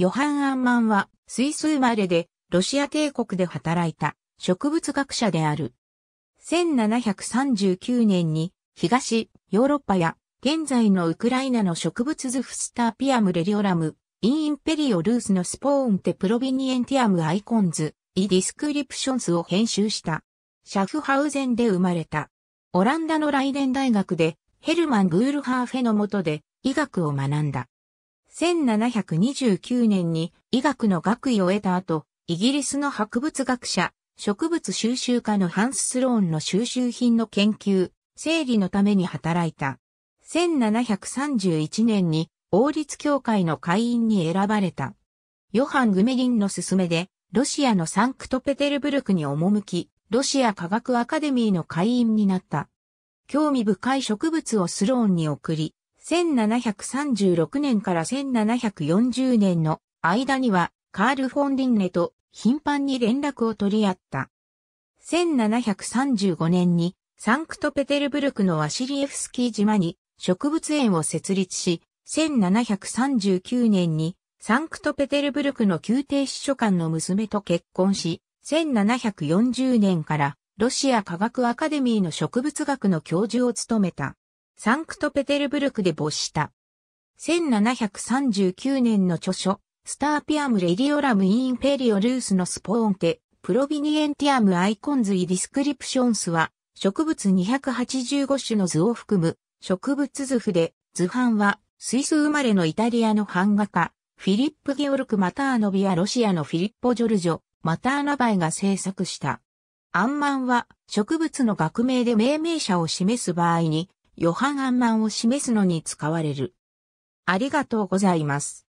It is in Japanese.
ヨハン・アンマンは、スイス生まれで、ロシア帝国で働いた植物学者である。1739年に、東、ヨーロッパや、現在のウクライナの植物図フスターピアムレリオラム、インインペリオルースのスポーンテプロビニエンティアムアイコンズ、イディスクリプションスを編集した。シャフハウゼンで生まれた。オランダのライデン大学で、ヘルマン・グールハーフェの下で医学を学んだ。1729年に医学の学位を得た後、イギリスの博物学者、植物収集家のハンス・スローンの収集品の研究、整理のために働いた。1731年に王立協会の会員に選ばれた。ヨハン・グメリンの勧めで、ロシアのサンクトペテルブルクに赴き、ロシア科学アカデミーの会員になった。興味深い植物をスローンに送り、1736年から1740年の間にはカール・フォン・リンネと頻繁に連絡を取り合った。1735年にサンクトペテルブルクのワシリエフスキー島に植物園を設立し、1739年にサンクトペテルブルクの宮廷司書官の娘と結婚し、1740年からロシア科学アカデミーの植物学の教授を務めた。サンクトペテルブルクで没した。1739年の著書、スターピアムレディオラムインペリオルースのスポーンテ、プロビニエンティアムアイコンズイディスクリプションスは、植物285種の図を含む植物図譜で、図版はスイス生まれのイタリアの版画家、フィリップ・ゲオルク・マターノビやロシアのフィリッポ・ジョルジョ、マターナバイが制作した。アンマンは植物の学名で命名者を示す場合に、ヨハン・アンマンを示すのに使われる。ありがとうございます。